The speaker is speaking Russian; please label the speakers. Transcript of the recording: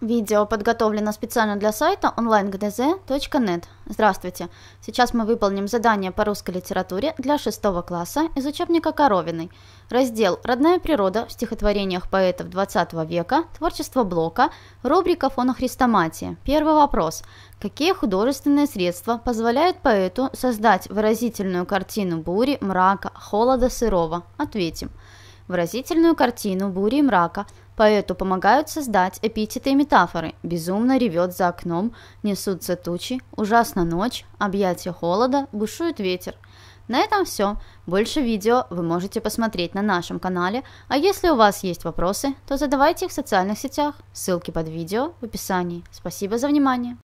Speaker 1: Видео подготовлено специально для сайта online.gdz.net. Здравствуйте! Сейчас мы выполним задание по русской литературе для 6 класса из учебника Коровиной. Раздел «Родная природа» в стихотворениях поэтов 20 века, творчество Блока, рубрика «Фонохрестоматия». Первый вопрос. Какие художественные средства позволяют поэту создать выразительную картину бури, мрака, холода, сырого? Ответим. Выразительную картину бури и мрака – Поэту помогают создать эпитеты и метафоры. Безумно ревет за окном, несутся тучи, ужасна ночь, объятия холода, бушует ветер. На этом все. Больше видео вы можете посмотреть на нашем канале, а если у вас есть вопросы, то задавайте их в социальных сетях. Ссылки под видео в описании. Спасибо за внимание.